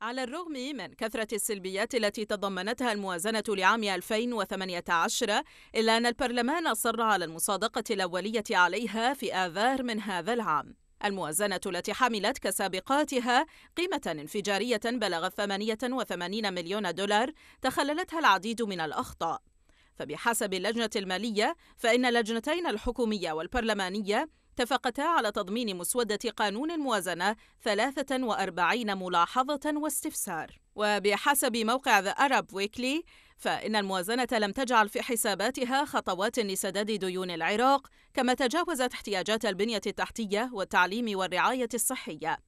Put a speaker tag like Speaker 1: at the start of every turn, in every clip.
Speaker 1: على الرغم من كثرة السلبيات التي تضمنتها الموازنة لعام 2018 إلا أن البرلمان أصر على المصادقة الأولية عليها في آذار من هذا العام الموازنة التي حملت كسابقاتها قيمة انفجارية بلغت 88 مليون دولار تخللتها العديد من الأخطاء فبحسب اللجنة المالية فإن اللجنتين الحكومية والبرلمانية اتفقتا على تضمين مسودة قانون الموازنة 43 ملاحظة واستفسار وبحسب موقع ذا أرب ويكلي فإن الموازنة لم تجعل في حساباتها خطوات لسداد ديون العراق كما تجاوزت احتياجات البنية التحتية والتعليم والرعاية الصحية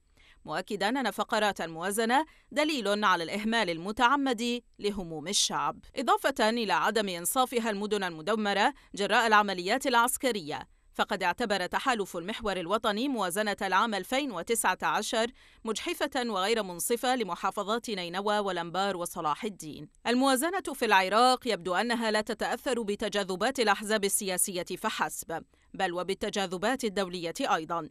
Speaker 1: مؤكدا أن فقرات الموازنة دليل على الإهمال المتعمد لهموم الشعب إضافة إلى عدم إنصافها المدن المدمرة جراء العمليات العسكرية فقد اعتبر تحالف المحور الوطني موازنة العام 2019 مجحفة وغير منصفة لمحافظات نينوى والأنبار وصلاح الدين. الموازنة في العراق يبدو أنها لا تتأثر بتجاذبات الأحزاب السياسية فحسب، بل وبالتجاذبات الدولية أيضاً.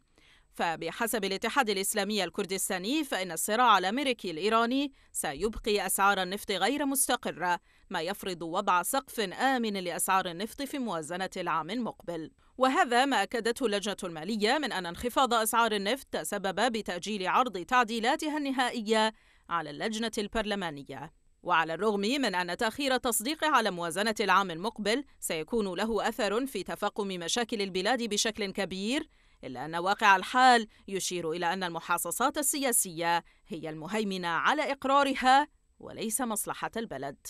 Speaker 1: فبحسب الاتحاد الإسلامي الكردستاني فإن الصراع الأمريكي الإيراني سيبقي أسعار النفط غير مستقرة ما يفرض وضع سقف آمن لأسعار النفط في موازنة العام المقبل وهذا ما أكدته اللجنة المالية من أن انخفاض أسعار النفط تسبب بتأجيل عرض تعديلاتها النهائية على اللجنة البرلمانية وعلى الرغم من أن تأخير التصديق على موازنة العام المقبل سيكون له أثر في تفاقم مشاكل البلاد بشكل كبير إلا أن واقع الحال يشير إلى أن المحاصصات السياسية هي المهيمنة على إقرارها وليس مصلحة البلد